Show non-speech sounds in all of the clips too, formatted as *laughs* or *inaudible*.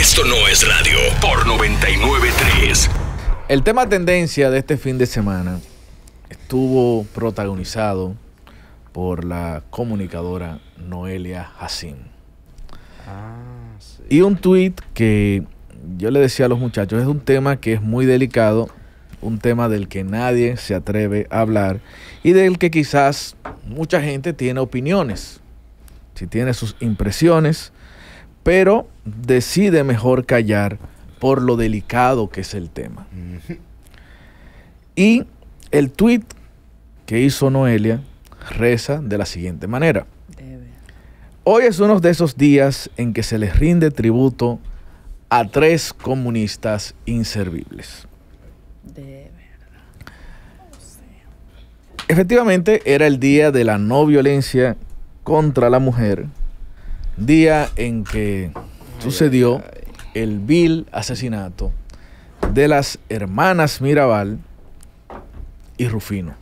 Esto no es radio por 993. El tema tendencia de este fin de semana estuvo protagonizado por la comunicadora Noelia Jacín. Ah, y un tuit que yo le decía a los muchachos, es un tema que es muy delicado, un tema del que nadie se atreve a hablar y del que quizás mucha gente tiene opiniones, si tiene sus impresiones pero decide mejor callar por lo delicado que es el tema. Y el tweet que hizo Noelia reza de la siguiente manera. Hoy es uno de esos días en que se les rinde tributo a tres comunistas inservibles. De verdad. Efectivamente, era el día de la no violencia contra la mujer día en que sucedió el vil asesinato de las hermanas Mirabal y Rufino.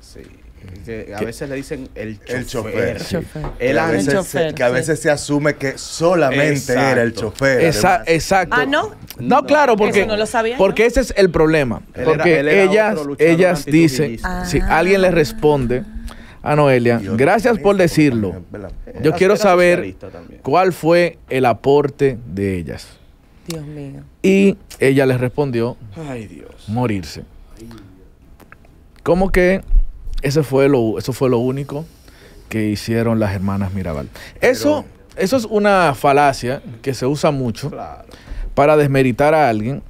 Sí. a veces le dicen el chofer. El chofer. El que a veces se asume que solamente era el chofer. exacto. Ah, ¿no? No, claro, porque, porque ese es el problema. porque ellas, ellas dicen, si ah. alguien les responde, a Noelia. Gracias por decirlo. Yo quiero saber cuál fue el aporte de ellas. Dios mío. Y ella les respondió, Dios, morirse. Como que eso fue lo, eso fue lo único que hicieron las hermanas Mirabal. Eso, eso es una falacia que se usa mucho para desmeritar a alguien.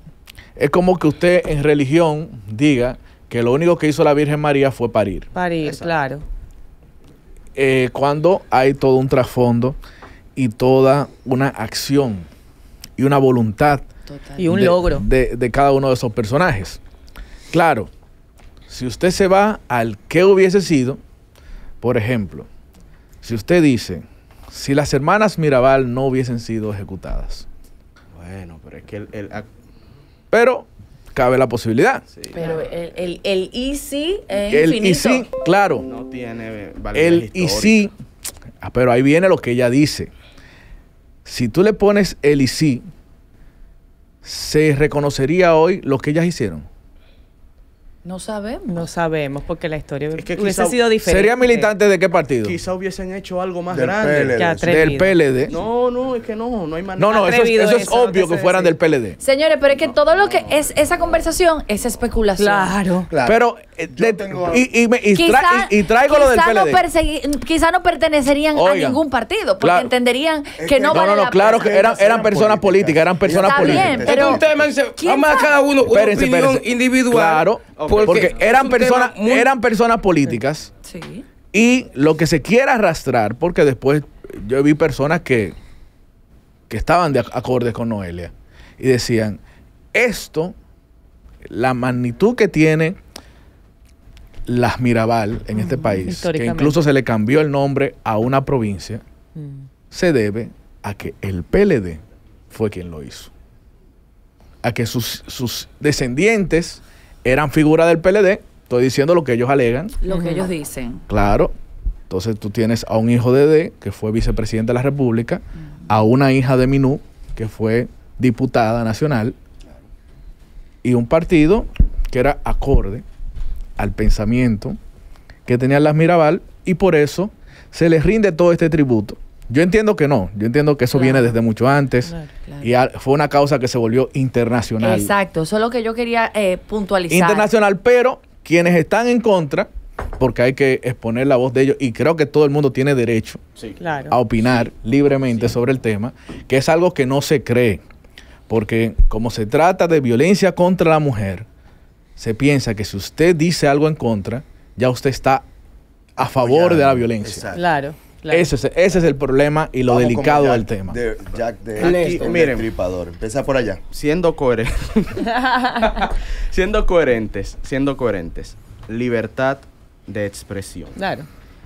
Es como que usted en religión diga que lo único que hizo la Virgen María fue parir. Parir, claro. Eh, cuando hay todo un trasfondo y toda una acción y una voluntad. Y un logro. De, cada uno de esos personajes. Claro, si usted se va al que hubiese sido, por ejemplo, si usted dice, si las hermanas Mirabal no hubiesen sido ejecutadas. Bueno, pero es que el... el pero cabe la posibilidad. Pero el, el, y e es e infinito. claro. No tiene El e sí. Ah, pero ahí viene lo que ella dice. Si tú le pones el y sí, se reconocería hoy lo que ellas hicieron. No sabemos. No sabemos, porque la historia hubiese sido diferente. ¿Sería militantes de qué partido? Quizá hubiesen hecho algo más del grande. del PLD. No, no, es que no, no hay manera. No, no, eso es, eso es obvio que, fueran del PLD. Señores, pero es que todo lo que es esa conversación es especulación. Claro. claro. Pero y, traigo lo del PLD. No quizá no pertenecerían a ningún partido, porque entenderían que, no, no vale No, no, claro que eran, eran personas políticas, eran personas políticas. pero vamos a cada uno una opinión individual. Claro, porque, eran personas eran personas políticas. Sí. Y lo que se quiera arrastrar, porque después yo vi personas que, que estaban de acordes con Noelia y decían, esto, la magnitud que tiene las Mirabal en este país, que incluso se le cambió el nombre a una provincia, mm. se debe a que el PLD fue quien lo hizo. A que sus, sus descendientes eran figura del PLD, estoy diciendo lo que ellos alegan. Lo que ellos dicen. Claro. Entonces tú tienes a un hijo de D, que fue vicepresidente de la República, mm. a una hija de Minú, que fue diputada nacional, y un partido que era acorde al pensamiento que tenían las Mirabal y por eso se les rinde todo este tributo. Yo entiendo que no, yo entiendo que eso viene desde mucho antes y fue una causa que se volvió internacional. Exacto, eso es lo que yo quería eh, puntualizar. Internacional, pero quienes están en contra, porque hay que exponer la voz de ellos y creo que todo el mundo tiene derecho a opinar libremente sobre el tema, que es algo que no se cree, porque como se trata de violencia contra la mujer, se piensa que si usted dice algo en contra, ya usted está a favor de la violencia. Claro. ese es el problema y lo delicado del tema. de, miren, tripador. Empieza por allá. Siendo coherentes. *laughs* siendo coherentes, siendo coherentes. Libertad de expresión. Claro.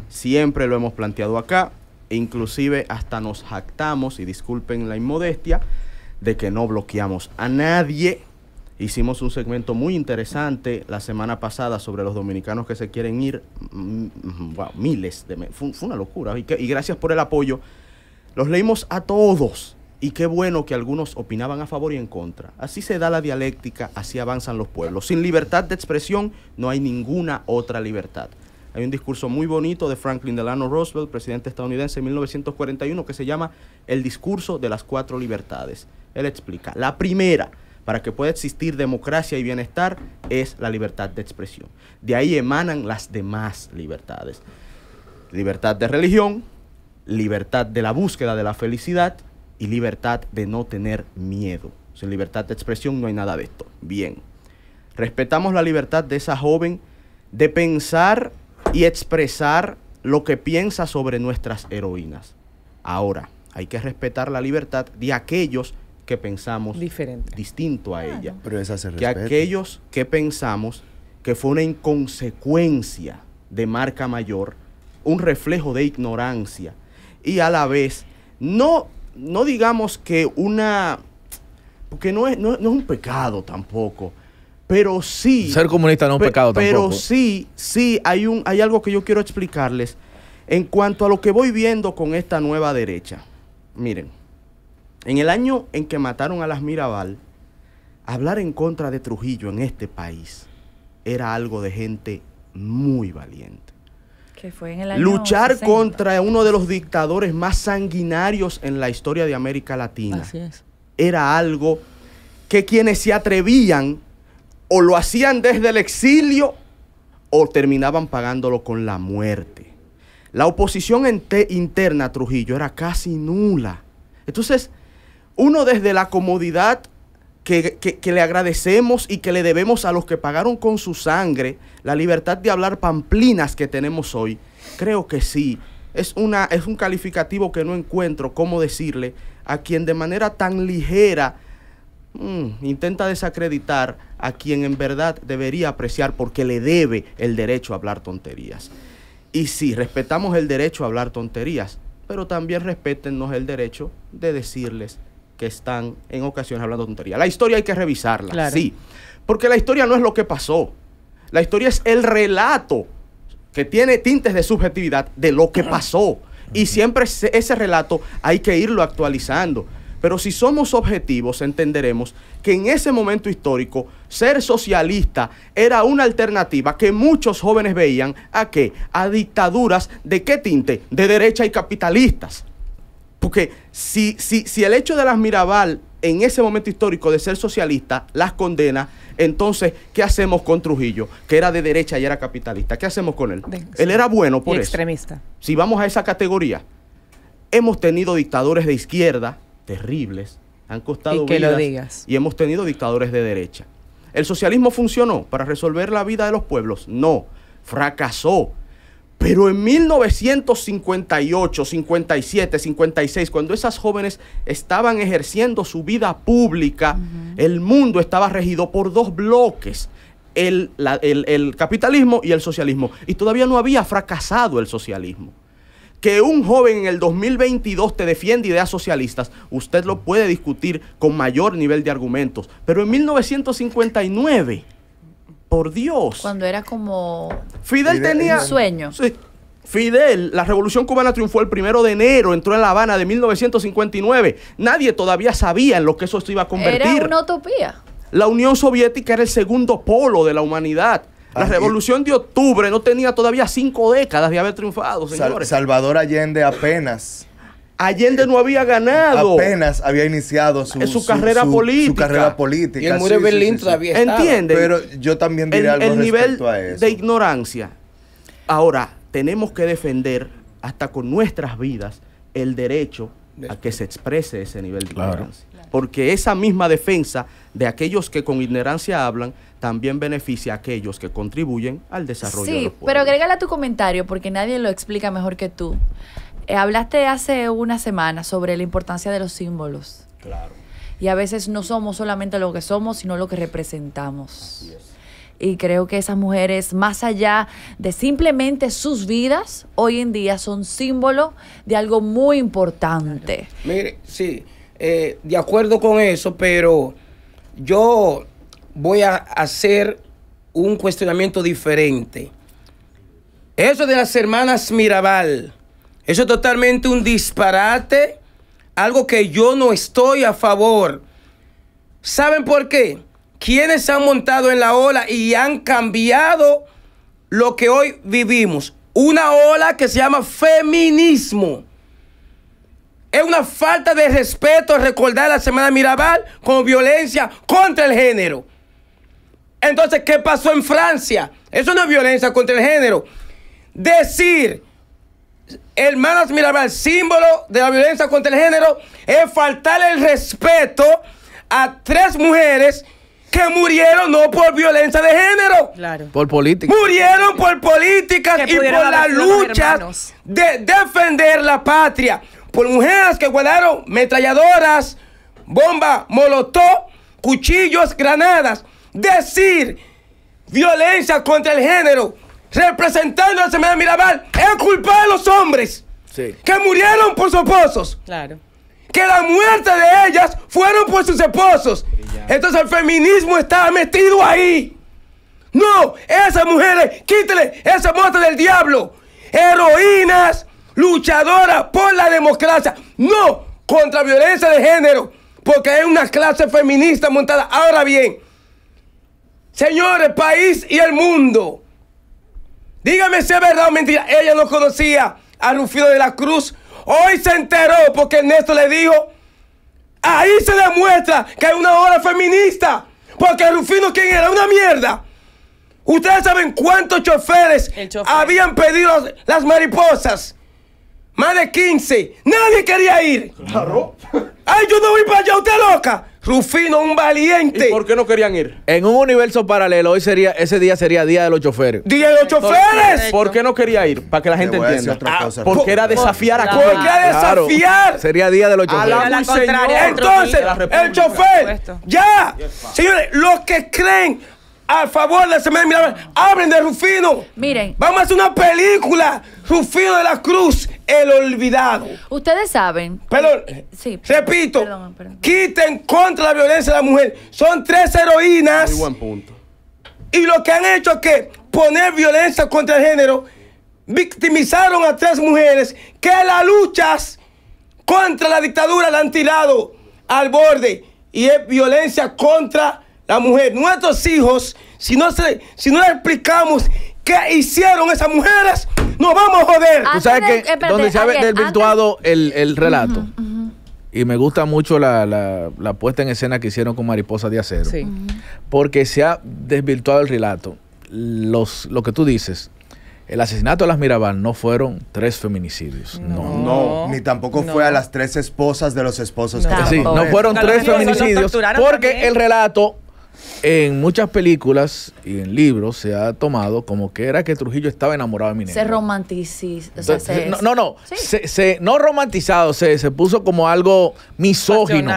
Siempre lo hemos planteado acá. E inclusive hasta nos jactamos, y disculpen la inmodestia, de que no bloqueamos a nadie Hicimos un segmento muy interesante la semana pasada sobre los dominicanos que se quieren ir. Mm, mm, miles de... Fue, una locura. Y, que, y gracias por el apoyo. Los leímos a todos. Y qué bueno que algunos opinaban a favor y en contra. Así se da la dialéctica, así avanzan los pueblos. Sin libertad de expresión no hay ninguna otra libertad. Hay un discurso muy bonito de Franklin Delano Roosevelt, presidente estadounidense en 1941, que se llama El discurso de las cuatro libertades. Él explica, la primera, para que pueda existir democracia y bienestar es la libertad de expresión. De ahí emanan las demás libertades. Libertad de religión, libertad de la búsqueda de la felicidad y libertad de no tener miedo. Sin libertad de expresión no hay nada de esto. Bien. Respetamos la libertad de esa joven de pensar y expresar lo que piensa sobre nuestras heroínas. Ahora, hay que respetar la libertad de aquellos que pensamos Diferente. distinto a ella. Pero Que aquellos que pensamos que fue una inconsecuencia de marca mayor, un reflejo de ignorancia y a la vez no no digamos que una porque no es no, es un pecado tampoco, pero sí ser comunista no es un pecado tampoco. Pero sí, sí hay un hay algo que yo quiero explicarles en cuanto a lo que voy viendo con esta nueva derecha. Miren, en el año en que mataron a las Mirabal, hablar en contra de Trujillo en este país era algo de gente muy valiente. fue Luchar contra uno de los dictadores más sanguinarios en la historia de América Latina era algo que quienes se atrevían o lo hacían desde el exilio o terminaban pagándolo con la muerte. La oposición interna a Trujillo era casi nula. Entonces, uno desde la comodidad que, le agradecemos y que le debemos a los que pagaron con su sangre la libertad de hablar pamplinas que tenemos hoy. Creo que sí. Es, una, es un calificativo que no encuentro cómo decirle a quien de manera tan ligera mm, intenta desacreditar a quien en verdad debería apreciar porque le debe el derecho a hablar tonterías. Y sí, respetamos el derecho a hablar tonterías, pero también respétennos el derecho de decirles que están en ocasiones hablando tontería. La historia hay que revisarla, sí. Porque la historia no es lo que pasó. La historia es el relato que tiene tintes de subjetividad de lo que pasó. Y siempre ese relato hay que irlo actualizando. Pero si somos objetivos, entenderemos que en ese momento histórico ser socialista era una alternativa que muchos jóvenes veían a qué? A dictaduras de qué tinte? De derecha y capitalistas. Porque si, el hecho de las Mirabal en ese momento histórico de ser socialista las condena, entonces, ¿qué hacemos con Trujillo? Que era de derecha y era capitalista. ¿Qué hacemos con él? Él era bueno por extremista. extremista. Si vamos a esa categoría, hemos tenido dictadores de izquierda terribles, han costado que lo digas. y hemos tenido dictadores de derecha. ¿El socialismo funcionó para resolver la vida de los pueblos? No, fracasó. Pero en 1958, 57, 56, cuando esas jóvenes estaban ejerciendo su vida pública, el mundo estaba regido por dos bloques. El, capitalismo y el socialismo. Y todavía no había fracasado el socialismo. Que un joven en el 2022 te defienda ideas socialistas, usted lo puede discutir con mayor nivel de argumentos. Pero en 1959 por Dios. Cuando era como. Fidel, tenía. Un sueño. Fidel, la revolución cubana triunfó el primero de enero, entró en La Habana de 1959. Nadie todavía sabía en lo que eso se iba a convertir. Era una utopía. La Unión Soviética era el segundo polo de la humanidad. La ah, revolución de octubre no tenía todavía cinco décadas de haber triunfado, señores. Salvador Allende apenas Allende no había ganado. Apenas había iniciado su, su, carrera política. Su carrera política. Y el muro Berlín todavía ¿Entiende? Pero yo también diré el, algo el nivel a eso. de ignorancia. Ahora, tenemos que defender hasta con nuestras vidas el derecho a que se exprese ese nivel de ignorancia. Porque esa misma defensa de aquellos que con ignorancia hablan también beneficia a aquellos que contribuyen al desarrollo. Sí, pero agrégala a tu comentario porque nadie lo explica mejor que tú. Eh, hablaste hace una semana sobre la importancia de los símbolos. Claro. Y a veces no somos solamente lo que somos, sino lo que representamos. Y creo que esas mujeres, más allá de simplemente sus vidas, hoy en día son símbolo de algo muy importante. Mire, sí, eh, de acuerdo con eso, pero yo voy a hacer un cuestionamiento diferente. Eso de las hermanas Mirabal eso es totalmente un disparate, algo que yo no estoy a favor. ¿Saben por qué? Quienes se han montado en la ola y han cambiado lo que hoy vivimos. Una ola que se llama feminismo. Es una falta de respeto recordar la Semana Mirabal con violencia contra el género. Entonces, ¿qué pasó en Francia? Eso no es violencia contra el género. Decir hermanas Mirabal, el símbolo de la violencia contra el género es faltar el respeto a tres mujeres que murieron no por violencia de género. Claro. Por política. Murieron por políticas y por la lucha de defender la patria. Por mujeres que guardaron metralladoras, bomba, molotov, cuchillos, granadas. Decir violencia contra el género representando a la Semana Mirabal, es culpa de los hombres que murieron por sus esposos. Claro. Que la muerte de ellas fueron por sus esposos. Entonces el feminismo está metido ahí. No, esas mujeres, quítele esa muerte del diablo. Heroínas, luchadoras por la democracia. No, contra violencia de género. Porque hay una clase feminista montada. Ahora bien, señores, país y el mundo. Dígame si es verdad o mentira. Ella no conocía a Rufino de la Cruz. Hoy se enteró porque Ernesto le dijo. Ahí se demuestra que hay una obra feminista. Porque Rufino, ¿quién era? Una mierda. Ustedes saben cuántos choferes habían pedido las mariposas. Más de 15. Nadie quería ir. Ay, yo no voy para allá, usted loca. Rufino, un valiente. por qué no querían ir? En un universo paralelo, hoy sería, ese día sería Día de los Choferes. ¡Día de los Choferes! ¿Por qué no quería ir? Para que la gente entienda. Ah, porque era desafiar a ¿Por qué desafiar? sería Día de los Choferes. Entonces, el chofer, ya. Señores, los que creen a favor de la Semana Milagro. Hablen de Rufino. Miren. Vamos a hacer una película. Rufino de la Cruz, el olvidado. Ustedes saben. Perdón. Eh, sí. Repito. Quiten contra la violencia de la mujer. Son tres heroínas. punto. Y lo que han hecho es que poner violencia contra el género, victimizaron a tres mujeres que las luchas contra la dictadura la han tirado al borde. Y es violencia contra la mujer, nuestros hijos, si no, si no le explicamos qué hicieron esas mujeres, nos vamos a joder. Ah, tú sabes que donde se ha desvirtuado el, relato. Y me gusta mucho la, puesta en escena que hicieron con Mariposa de Acero. Porque se ha desvirtuado el relato. Los, lo que tú dices, el asesinato de las Mirabal no fueron tres feminicidios. No. No, ni tampoco fue a las tres esposas de los esposos. Que no fueron tres feminicidios. Porque el relato en muchas películas y en libros se ha tomado como que era que Trujillo estaba enamorado de Minerva. Se romanticizó. no, no, no, se, no romantizado, se, puso como algo misógino.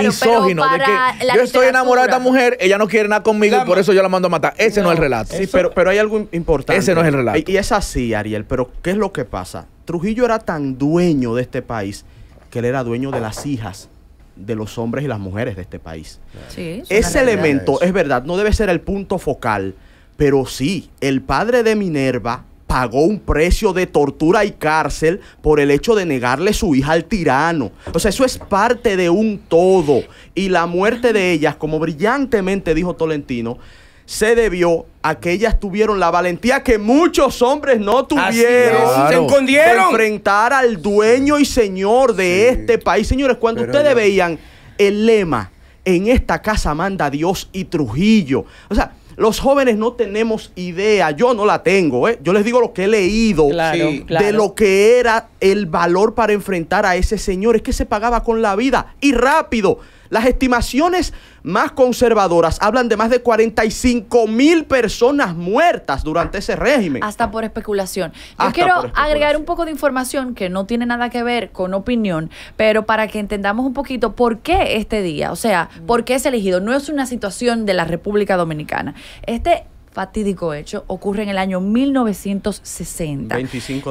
misógino. que yo estoy enamorado de esta mujer, ella no quiere nada conmigo y por eso yo la mando a matar. Ese no, es el relato. Sí, pero, pero hay algo importante. Ese no es el relato. Y es así, Ariel, pero ¿qué es lo que pasa? Trujillo era tan dueño de este país que él era dueño de las hijas de los hombres y las mujeres de este país. Ese elemento, es verdad, no debe ser el punto focal, pero sí, el padre de Minerva pagó un precio de tortura y cárcel por el hecho de negarle su hija al tirano. O sea, eso es parte de un todo. Y la muerte de ellas, como brillantemente dijo Tolentino, se debió a que ellas tuvieron la valentía que muchos hombres no tuvieron. Se escondieron. enfrentar al dueño y señor de este país. Señores, cuando ustedes veían el lema, en esta casa manda Dios y Trujillo. O sea, los jóvenes no tenemos idea, yo no la tengo, ¿eh? yo les digo lo que he leído de lo que era el valor para enfrentar a ese señor, es que se pagaba con la vida y rápido. Las estimaciones más conservadoras hablan de más de 45 mil personas muertas durante ese régimen. Hasta por especulación. Yo quiero agregar un poco de información que no tiene nada que ver con opinión, pero para que entendamos un poquito por qué este día, o sea, por qué es elegido. No es una situación de la República Dominicana. Este fatídico hecho ocurre en el año 1960.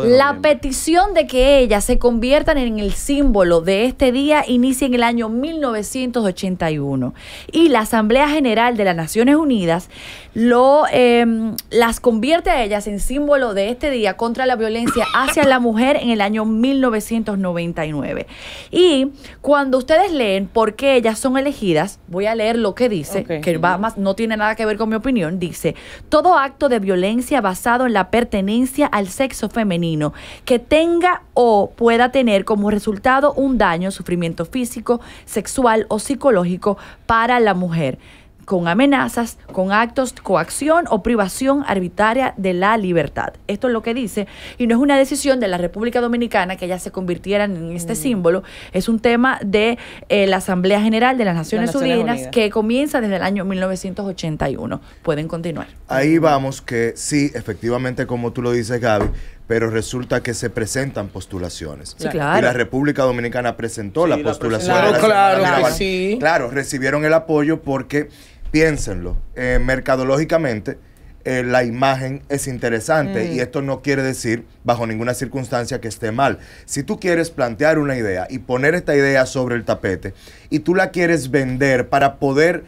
la petición de que ellas se conviertan en el símbolo de este día inicia en el año 1981 y la Asamblea General de las Naciones Unidas lo, em, las convierte a ellas en símbolo de este día contra la violencia hacia la mujer en el año 1999. Y cuando ustedes leen por qué ellas son elegidas, voy a leer lo que dice, que va más, no tiene nada que ver con mi opinión, dice, todo acto de violencia basado en la pertenencia al sexo femenino que tenga o pueda tener como resultado un daño, sufrimiento físico, sexual o psicológico para la mujer con amenazas, con actos, coacción o privación arbitraria de la libertad. Esto es lo que dice, y no es una decisión de la República Dominicana que ya se convirtieran en este mm. símbolo, es un tema de eh, la Asamblea General de las Naciones, Unidas, que comienza desde el año 1981. Pueden continuar. Ahí vamos, que sí, efectivamente, como tú lo dices, Gaby, pero resulta que se presentan postulaciones. Sí, claro. Y la República Dominicana presentó la postulación. claro, claro, sí. claro, recibieron el apoyo porque piénsenlo, eh, mercadológicamente eh, la imagen es interesante y mm. esto no quiere decir bajo ninguna circunstancia que esté mal. Si tú quieres plantear una idea y poner esta idea sobre el tapete y tú la quieres vender para poder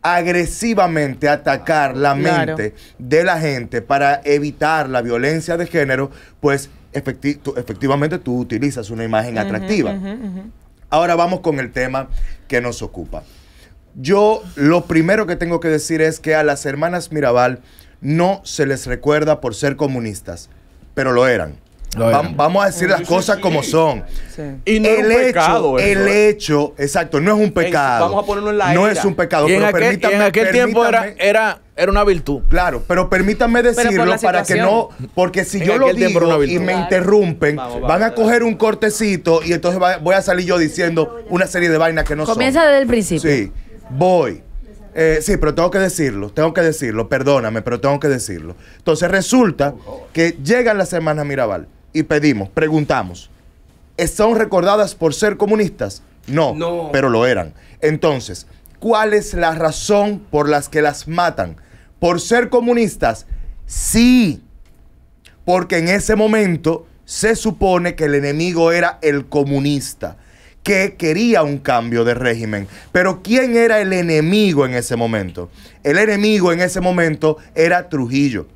agresivamente atacar la mente de la gente para evitar la violencia de género, pues efectivamente tú utilizas una imagen atractiva. Ahora vamos con el tema que nos ocupa. Yo lo primero que tengo que decir es que a las hermanas Mirabal no se les recuerda por ser comunistas, pero lo eran. vamos a decir las cosas como son. Y no el hecho, el ¿eh? hecho, exacto, no es un pecado. Vamos a ponerlo en la No es un pecado, pero en aquel tiempo era, era, era, una virtud. Claro, pero permítanme decirlo para que no, porque si yo lo digo y me interrumpen, van a coger un cortecito y entonces voy a salir yo diciendo una serie de vainas que no son. Comienza desde el principio. Sí voy. Eh, sí, pero tengo que decirlo, tengo que decirlo, perdóname, pero tengo que decirlo. Entonces resulta que llegan las hermanas Mirabal y pedimos, preguntamos, están recordadas por ser comunistas? No, no, pero lo eran. Entonces, ¿cuál es la razón por las que las matan? ¿Por ser comunistas? Sí, porque en ese momento se supone que el enemigo era el comunista que quería un cambio de régimen. Pero ¿quién era el enemigo en ese momento? El enemigo en ese momento era Trujillo.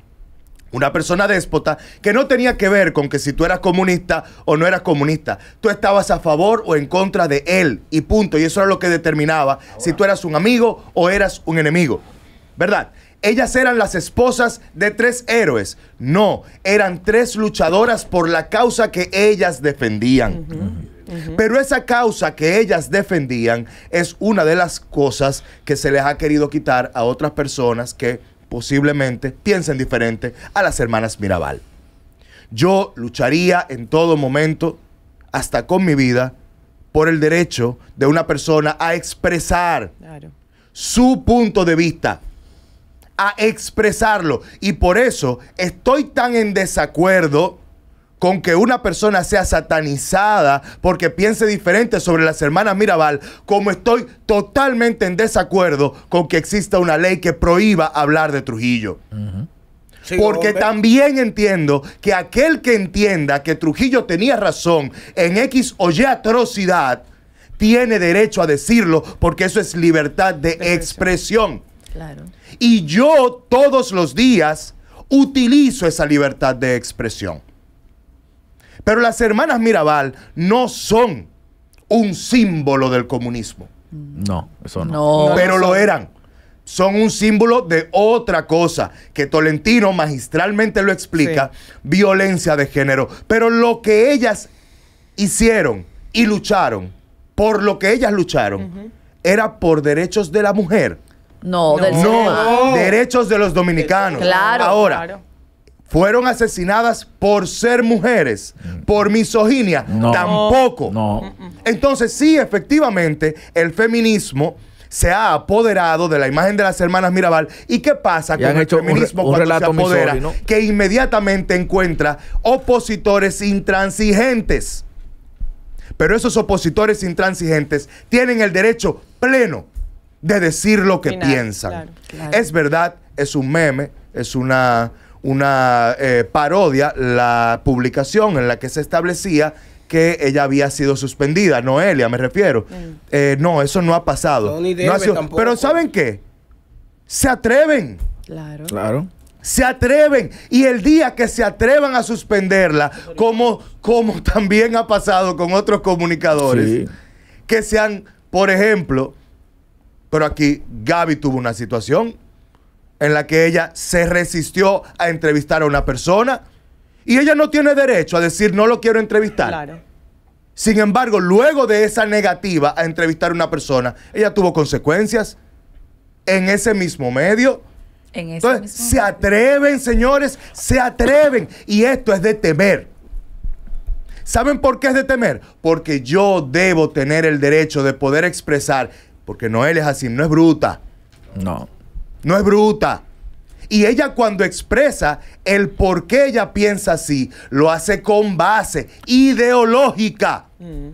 Una persona déspota que no tenía que ver con que si tú eras comunista o no eras comunista. Tú estabas a favor o en contra de él y punto. Y eso era lo que determinaba si tú eras un amigo o eras un enemigo. ¿Verdad? Ellas eran las esposas de tres héroes. No, eran tres luchadoras por la causa que ellas defendían. Pero esa causa que ellas defendían es una de las cosas que se les ha querido quitar a otras personas que posiblemente piensen diferente a las hermanas Mirabal. Yo lucharía en todo momento, hasta con mi vida, por el derecho de una persona a expresar su punto de vista, a expresarlo. Y por eso estoy tan en desacuerdo con que una persona sea satanizada porque piense diferente sobre las hermanas Mirabal, como estoy totalmente en desacuerdo con que exista una ley que prohíba hablar de Trujillo. Porque también entiendo que aquel que entienda que Trujillo tenía razón en X o Y atrocidad, tiene derecho a decirlo porque eso es libertad de expresión. Claro. Y yo todos los días utilizo esa libertad de expresión. Pero las hermanas Mirabal no son un símbolo del comunismo. No, eso no. pero lo eran. Son un símbolo de otra cosa, que Tolentino magistralmente lo explica, violencia de género. Pero lo que ellas hicieron y lucharon, por lo que ellas lucharon, era por derechos de la mujer. No, no, del no derechos de los dominicanos. Claro. Ahora, claro fueron asesinadas por ser mujeres, mm. por misoginia, tampoco. No. Entonces, sí, efectivamente, el feminismo se ha apoderado de la imagen de las hermanas Mirabal. ¿Y qué pasa con el feminismo cuando se apodera? Que inmediatamente encuentra opositores intransigentes. Pero esos opositores intransigentes tienen el derecho pleno de decir lo que piensan. Es verdad, es un meme, es una una eh, parodia la publicación en la que se establecía que ella había sido suspendida, Noelia me refiero. Mm. Eh, no, eso no ha pasado. No, pero ¿saben qué? Se atreven. Claro. Claro. Se atreven. Y el día que se atrevan a suspenderla, como, como también ha pasado con otros comunicadores, que que sean, por ejemplo, pero aquí Gaby tuvo una situación en la que ella se resistió a entrevistar a una persona y ella no tiene derecho a decir no lo quiero entrevistar. Claro. Sin embargo, luego de esa negativa a entrevistar a una persona, ella tuvo consecuencias en ese mismo medio. En ese Entonces, se atreven, señores, se atreven. Y esto es de temer. ¿Saben por qué es de temer? Porque yo debo tener el derecho de poder expresar, porque Noel es así, no es bruta. No. No es bruta. Y ella cuando expresa el por qué ella piensa así, lo hace con base ideológica. Mm.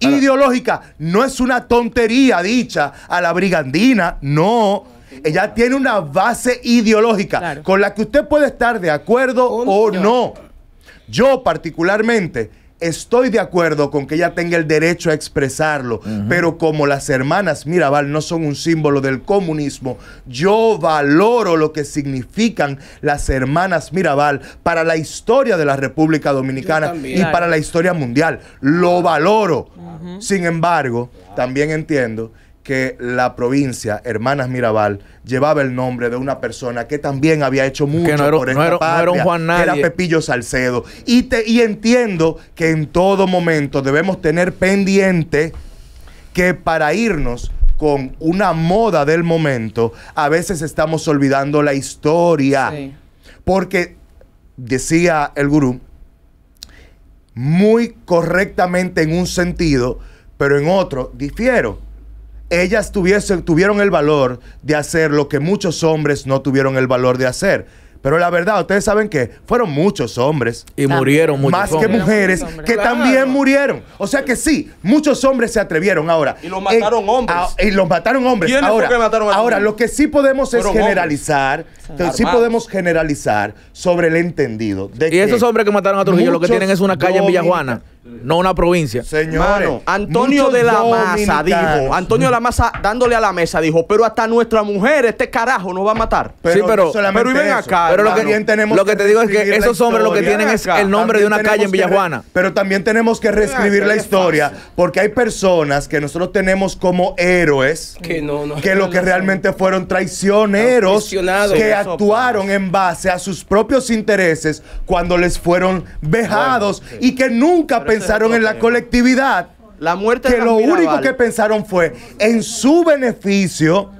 Ideológica. No es una tontería dicha a la brigandina, no. Ella tiene una base ideológica con la que usted puede estar de acuerdo oh, o no. Yo particularmente Estoy de acuerdo con que ella tenga el derecho a expresarlo, pero como las hermanas Mirabal no son un símbolo del comunismo, yo valoro lo que significan las hermanas Mirabal para la historia de la República Dominicana y para la historia mundial. Lo valoro. Sin embargo, también entiendo que la provincia Hermanas Mirabal llevaba el nombre de una persona que también había hecho mucho era, por Pepillo Salcedo. Y, entiendo que en todo momento debemos tener pendiente que para irnos con una moda del momento, a veces estamos olvidando la historia. Porque, decía el gurú, muy correctamente en un sentido, pero en otro difiero ellas tuvieron el valor de hacer lo que muchos hombres no tuvieron el valor de hacer. Pero la verdad, ustedes saben que fueron muchos hombres. Y murieron muchos Más que mujeres que también murieron. O sea que sí, muchos hombres se atrevieron ahora. Y los ah, mataron hombres. y los mataron hombres. ahora, que mataron a ahora, lo que sí podemos es generalizar. sí podemos generalizar sobre el entendido. De y esos hombres que mataron a Trujillo lo que tienen es una calle en Villajuana no una provincia. Señor. Antonio de la Maza dijo, Antonio de la Maza dándole a la mesa dijo, pero hasta nuestra mujer este carajo nos va a matar. Pero, sí, pero, acá. Pero lo que, lo que, te digo es que esos hombres lo que tienen es el nombre de una calle en Villajuana. Pero también tenemos que reescribir la historia porque hay personas que nosotros tenemos como héroes que, no, no, que lo que realmente fueron traicioneros que actuaron en base a sus propios intereses cuando les fueron vejados y que nunca pensaron pensaron en la colectividad. La muerte que lo único que pensaron fue en su beneficio.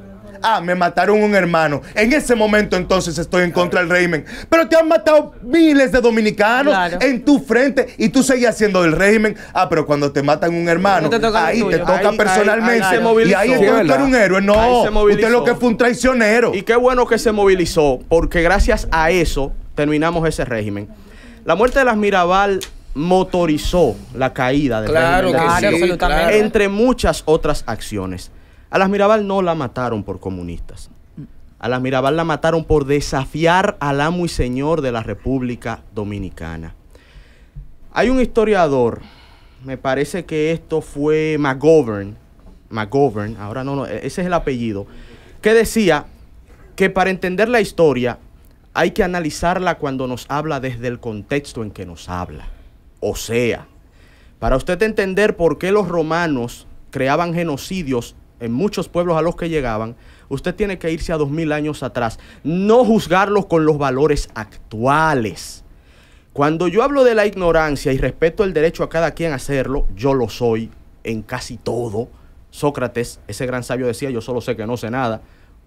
Ah, me mataron un hermano. En ese momento entonces estoy en contra del régimen. Pero te han matado miles de dominicanos en tu frente y tú seguías haciendo el régimen. Ah, pero cuando te matan un hermano, ahí te toca personalmente. Ahí, y ahí un héroe. No, usted lo que fue un traicionero. Y qué bueno que se movilizó, porque gracias a eso terminamos ese régimen. La muerte de las Mirabal motorizó la caída de la que entre muchas otras acciones. A las Mirabal no la mataron por comunistas. A las Mirabal la mataron por desafiar al amo y señor de la República Dominicana. Hay un historiador, me parece que esto fue McGovern, McGovern, ahora no, no, e-, ese es el apellido, que decía que para entender la historia hay que analizarla cuando nos habla desde el contexto en que nos habla. O sea, para usted entender por qué los romanos creaban genocidios en muchos pueblos a los que llegaban, usted tiene que irse a dos mil años atrás, no juzgarlos con los valores actuales. Cuando yo hablo de la ignorancia y respeto el derecho a cada quien a hacerlo, yo lo soy en casi todo. Sócrates, ese gran sabio decía, yo solo sé que no sé nada,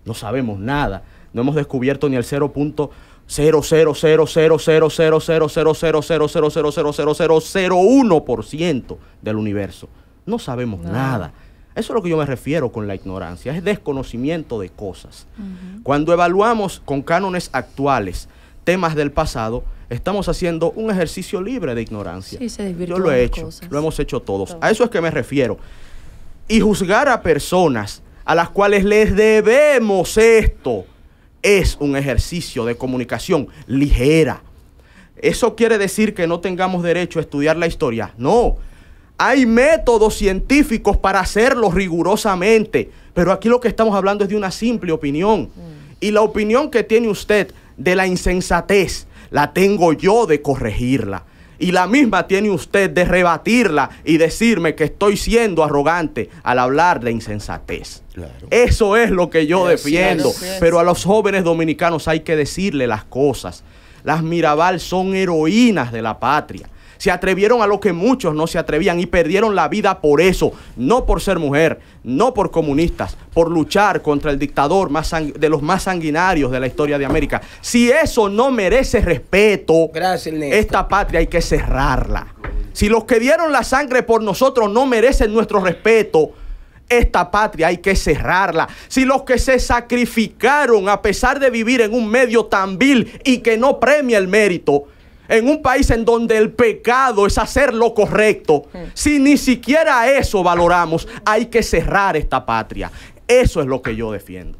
no sabemos nada. No hemos descubierto ni el 0.00000000000000001% del universo. No sabemos nada. Eso es lo que yo me refiero con la ignorancia, es desconocimiento de cosas. Cuando evaluamos con cánones actuales temas del pasado, estamos haciendo un ejercicio libre de ignorancia. yo lo he hecho, lo hemos hecho todos. A eso es que me refiero. Y juzgar a personas a las cuales les debemos esto es un ejercicio de comunicación ligera. ¿Eso quiere decir que no tengamos derecho a estudiar la historia? No. Hay métodos científicos para hacerlo rigurosamente, pero aquí lo que estamos hablando es de una simple opinión. Mm. Y la opinión que tiene usted de la insensatez, la tengo yo de corregirla y la misma tiene usted de rebatirla y decirme que estoy siendo arrogante al hablar de insensatez. Eso es lo que yo defiendo. Pero a los jóvenes dominicanos hay que decirle las cosas. Las Mirabal son heroínas de la patria. Se atrevieron a lo que muchos no se atrevían y perdieron la vida por eso, no por ser mujer, no por comunistas, por luchar contra el dictador más de los más sanguinarios de la historia de América. Si eso no merece respeto, Gracias, esta patria hay que cerrarla. Si los que dieron la sangre por nosotros no merecen nuestro respeto, esta patria hay que cerrarla. Si los que se sacrificaron a pesar de vivir en un medio tan vil y que no premia el mérito, en un país en donde el pecado es hacer lo correcto, si ni siquiera eso valoramos, hay que cerrar esta patria. Eso es lo que yo defiendo.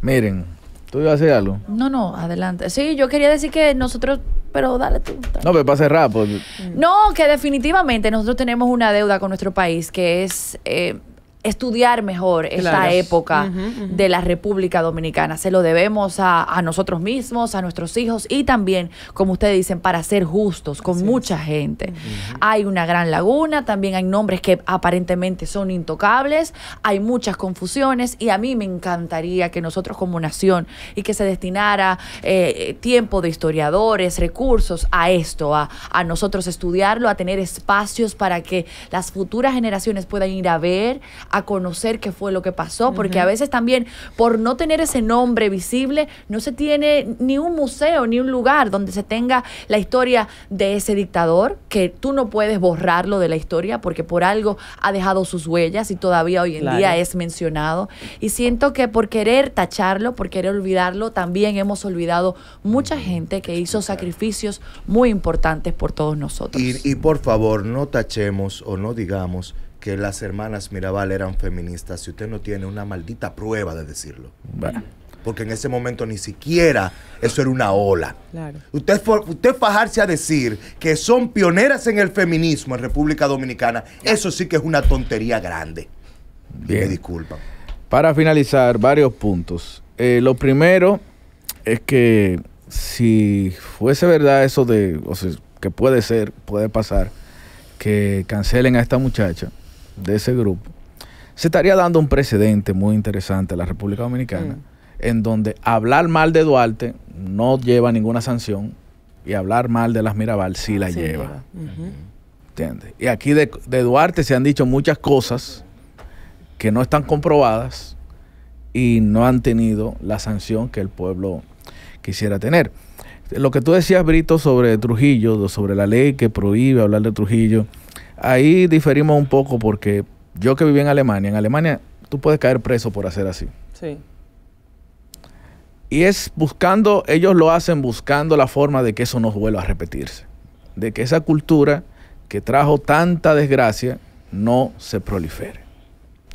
Miren, ¿tú ibas a decir algo? No, no, adelante. Sí, yo quería decir que nosotros pero dale tú. No, pero para cerrar. Pues. No, que definitivamente nosotros tenemos una deuda con nuestro país que es eh, estudiar mejor esta época de la República Dominicana. Se lo debemos a, nosotros mismos, a nuestros hijos y también, como ustedes dicen, para ser justos con mucha gente. Hay una gran laguna, también hay nombres que aparentemente son intocables, hay muchas confusiones y a mí me encantaría que nosotros como nación y que se destinara eh, tiempo de historiadores, recursos a esto, a, a nosotros estudiarlo, a tener espacios para que las futuras generaciones puedan ir a ver, a conocer qué fue lo que pasó, porque a veces también por no tener ese nombre visible, no se tiene ni un museo, ni un lugar donde se tenga la historia de ese dictador, que tú no puedes borrarlo de la historia, porque por algo ha dejado sus huellas y todavía hoy en día es mencionado. Y siento que por querer tacharlo, por querer olvidarlo, también hemos olvidado mucha gente que hizo sacrificios muy importantes por todos nosotros. y por favor, no tachemos o no digamos que las hermanas Mirabal eran feministas si usted no tiene una maldita prueba de decirlo? Porque en ese momento ni siquiera eso era una ola. Claro. Usted, usted fajarse a decir que son pioneras en el feminismo en República Dominicana, eso sí que es una tontería grande. Bien. Me disculpa. Para finalizar, varios puntos. Eh, lo primero es que si fuese verdad eso de, o sea, que puede ser, puede pasar, que cancelen a esta muchacha, de ese grupo, se estaría dando un precedente muy interesante a la República Dominicana, mm. en donde hablar mal de Duarte no lleva ninguna sanción y hablar mal de las Mirabal sí la lleva. ¿Entiendes? Y aquí de, Duarte se han dicho muchas cosas que no están comprobadas y no han tenido la sanción que el pueblo quisiera tener. Lo que tú decías, Brito, sobre Trujillo, sobre la ley que prohíbe hablar de Trujillo, ahí diferimos un poco porque yo que viví en Alemania, en Alemania tú puedes caer preso por hacer así. Sí. Y es buscando, ellos lo hacen buscando la forma de que eso no vuelva a repetirse. De que esa cultura que trajo tanta desgracia no se prolifere.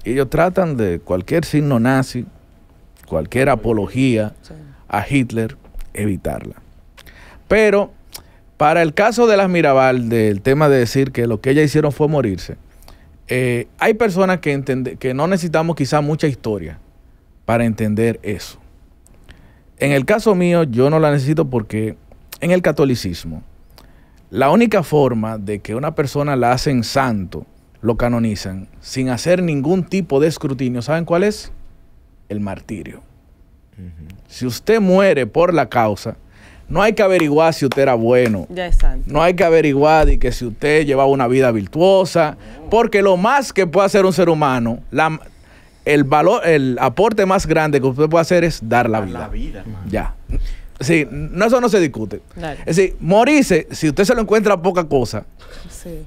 Ellos tratan de cualquier signo nazi, cualquier apología a Hitler, evitarla. Pero para el caso de las Mirabal, del tema de decir que lo que ellas hicieron fue morirse, eh, hay personas que, que no necesitamos quizá mucha historia para entender eso. En el caso mío, yo no la necesito porque en el catolicismo, la única forma de que una persona la hacen santo, lo canonizan, sin hacer ningún tipo de escrutinio, ¿saben cuál es? El martirio. Si usted muere por la causa, no hay que averiguar si usted era bueno. Ya está. no hay que averiguar que si usted llevaba una vida virtuosa. Porque lo más que puede hacer un ser humano, el valor, el aporte más grande que usted puede hacer es dar la dar vida. La vida ya. Sí, eso no se discute. Es decir, morirse, si usted se lo encuentra poca cosa. Sí.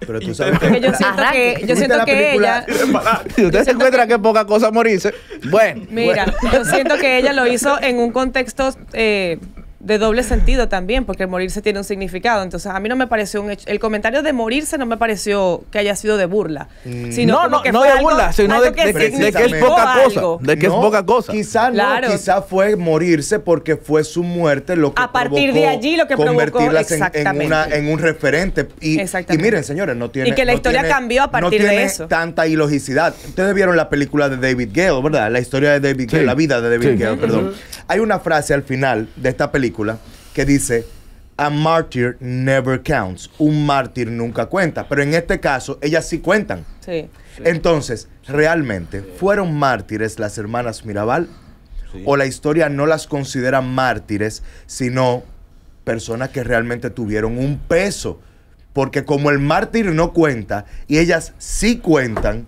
Pero tú sabes que yo siento que, yo siento que ella. *laughs* Si usted se encuentra que, poca cosa Morice, bueno. Mira, yo siento que ella lo hizo en un contexto eh, de doble sentido también, porque morirse tiene un significado. Entonces, a mí no me pareció un hecho. El comentario de morirse no me pareció que haya sido de burla. Mm. Sino no, no, que no de algo, burla, de que, es poca algo. cosa. De que es poca cosa. Quizá fue morirse porque fue su muerte lo que A partir de allí lo que provocó, exactamente. En, en, un referente. Y, y, miren, señores, no tiene. Y que la historia cambió a partir de eso. tanta ilogicidad. Ustedes vieron la película de David Gale, ¿verdad? La historia de David Gale, la vida de David Gale, perdón. Hay una frase al final de esta película que dice, a martyr never counts, un mártir nunca cuenta, pero en este caso ellas sí cuentan. Entonces, realmente, ¿fueron mártires las hermanas Mirabal? ¿O la historia no las considera mártires, sino personas que realmente tuvieron un peso? Porque como el mártir no cuenta y ellas sí cuentan,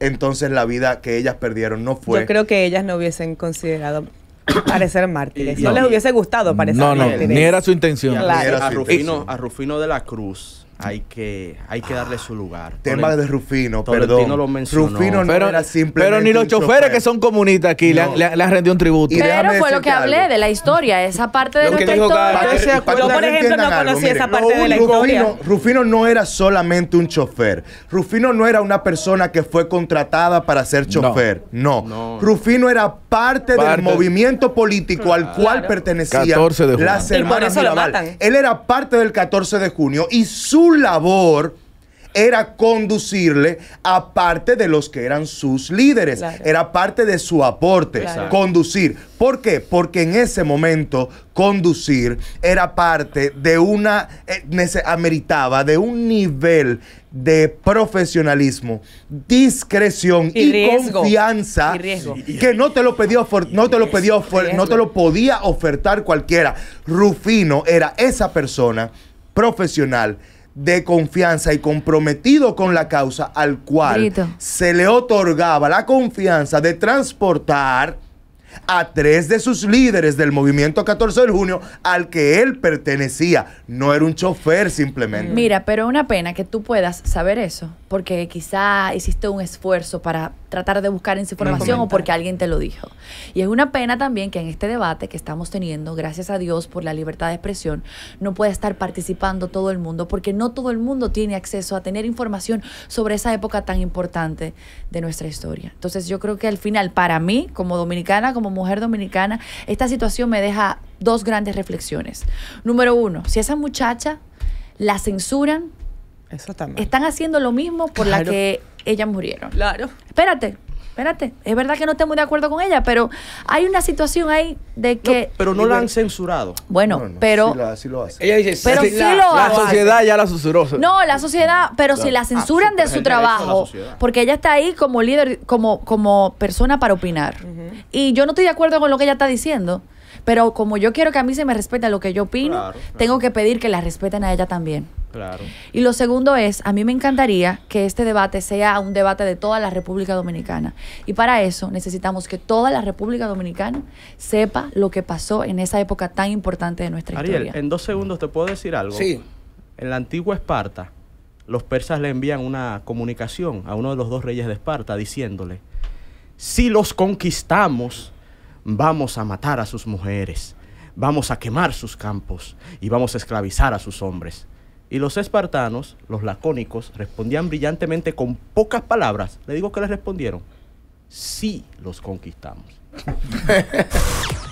entonces la vida que ellas perdieron no fue. Yo creo que ellas no hubiesen considerado parecer mártires. No, les hubiese gustado parecer no, mártires. No, no, ni era su intención. a Rufino de la Cruz hay que, hay que darle su lugar. Ah, tema de Rufino, perdón. Rufino no era simplemente. Pero ni los choferes que son comunistas aquí le, rendido un tributo. Y pero fue lo que hablé de la historia, esa parte de la historia. yo, por ejemplo, no conocí esa parte de la historia. Rufino no era solamente un chofer. Rufino no era una persona que fue contratada para ser chofer. No. Rufino era parte, del movimiento político al cual pertenecía 14 de junio. las hermanas Él era parte del 14 de junio y su labor era conducirle a parte de los que eran sus líderes, era parte de su aporte, conducir. ¿Por qué? Porque en ese momento conducir era parte de una, eh, ameritaba de un nivel de profesionalismo, discreción y, confianza y que no te lo pidió no te lo pidió no te lo podía ofertar cualquiera. Rufino era esa persona profesional de confianza y comprometido con la causa al cual se le otorgaba la confianza de transportar a tres de sus líderes del movimiento 14 de junio al que él pertenecía. No era un chofer simplemente. Mira, pero una pena que tú puedas saber eso porque quizá hiciste un esfuerzo para tratar de buscar esa información o porque alguien te lo dijo. Y es una pena también que en este debate que estamos teniendo, gracias a Dios por la libertad de expresión, no pueda estar participando todo el mundo, porque no todo el mundo tiene acceso a tener información sobre esa época tan importante de nuestra historia. Entonces yo creo que al final, para mí, como dominicana, como mujer dominicana, esta situación me deja dos grandes reflexiones. Número uno, si esa muchacha la censuran, están haciendo lo mismo por la que ellas murieron. Claro. Espérate, espérate. Es verdad que no estoy muy de acuerdo con ella, pero hay una situación ahí de que. pero no la han censurado. Bueno, pero. Ella dice, la, sociedad ya la censuró. No, la sociedad, pero si la censuran ah, de su trabajo, porque ella está ahí como líder, como, como persona para opinar. Y yo no estoy de acuerdo con lo que ella está diciendo. Pero como yo quiero que a mí se me respete lo que yo opino, tengo que pedir que la respeten a ella también. Y lo segundo es, a mí me encantaría que este debate sea un debate de toda la República Dominicana. Y para eso necesitamos que toda la República Dominicana sepa lo que pasó en esa época tan importante de nuestra Ariel, historia. en dos segundos te puedo decir algo. Sí. En la antigua Esparta, los persas le envían una comunicación a uno de los dos reyes de Esparta diciéndole, si los conquistamos, vamos a matar a sus mujeres, vamos a quemar sus campos y vamos a esclavizar a sus hombres. Y los espartanos, los lacónicos, respondían brillantemente con pocas palabras. Le digo que les respondieron, sí los conquistamos. *laughs*